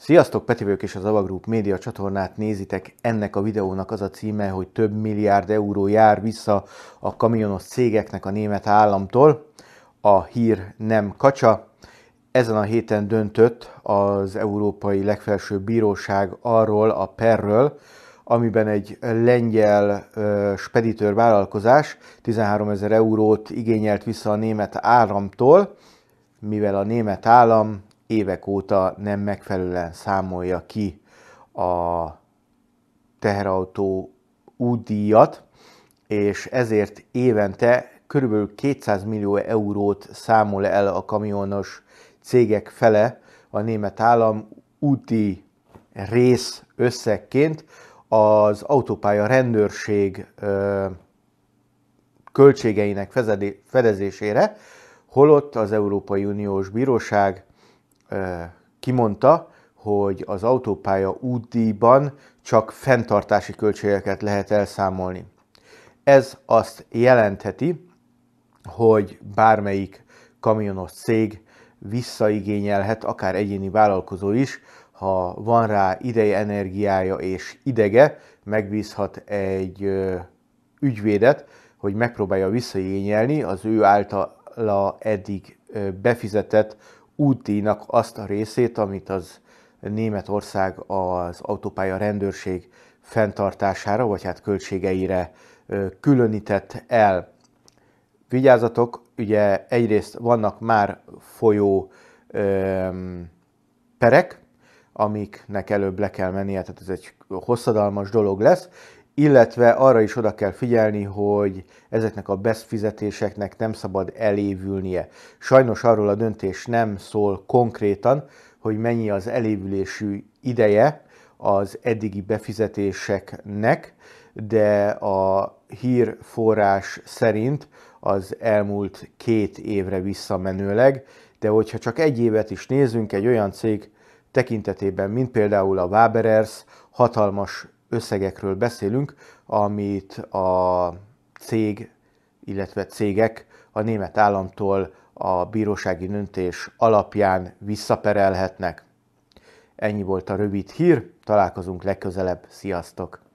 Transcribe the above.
Sziasztok, Peti és az Avagroup média csatornát nézitek. Ennek a videónak az a címe, hogy több milliárd euró jár vissza a kamionos cégeknek a német államtól. A hír nem kacsa. Ezen a héten döntött az Európai Legfelsőbb Bíróság arról, a perről, amiben egy lengyel speditőr vállalkozás 13 ezer eurót igényelt vissza a német államtól, mivel a német állam évek óta nem megfelelően számolja ki a teherautó útdíjat, és ezért évente körülbelül 200 millió eurót számol el a kamionos cégek fele a német állam úti rész összegként az autópálya rendőrség költségeinek fedezésére, holott az Európai Uniós Bíróság kimondta, hogy az autópálya útdíjban csak fenntartási költségeket lehet elszámolni. Ez azt jelentheti, hogy bármelyik kamionos cég visszaigényelhet, akár egyéni vállalkozó is, ha van rá ideje, energiája és idege, megbízhat egy ügyvédet, hogy megpróbálja visszaigényelni az ő általa eddig befizetett útdíjnak azt a részét, amit az Németország az autópálya rendőrség fenntartására, vagy hát költségeire különített el. Vigyázatok, ugye egyrészt vannak már folyó ö, perek, amiknek előbb le kell mennie, tehát ez egy hosszadalmas dolog lesz, illetve arra is oda kell figyelni, hogy ezeknek a beszfizetéseknek nem szabad elévülnie. Sajnos arról a döntés nem szól konkrétan, hogy mennyi az elévülésű ideje az eddigi befizetéseknek, de a hírforrás szerint az elmúlt két évre visszamenőleg, de hogyha csak egy évet is nézünk, egy olyan cég tekintetében, mint például a Waberers, hatalmas összegekről beszélünk, amit a cég, illetve cégek a német államtól a bírósági döntés alapján visszaperelhetnek. Ennyi volt a rövid hír, találkozunk legközelebb, sziasztok!